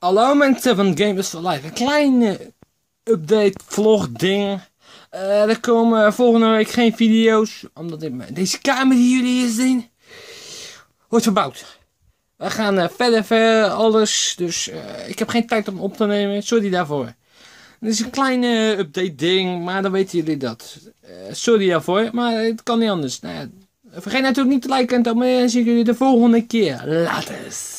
Hallo mensen van Gamers for Life. Een kleine update vlog ding. Eh, er komen volgende week geen video's. Omdat deze kamer die jullie hier zien. Wordt verbouwd. We gaan eh, verder ver, alles. Dus eh, ik heb geen tijd om op te nemen. Sorry daarvoor. Het is een kleine update ding. Maar dan weten jullie dat. sorry daarvoor. Maar het kan niet anders. Nou, vergeet natuurlijk niet te liken en te abonneren. En zie ik jullie de volgende keer. Later.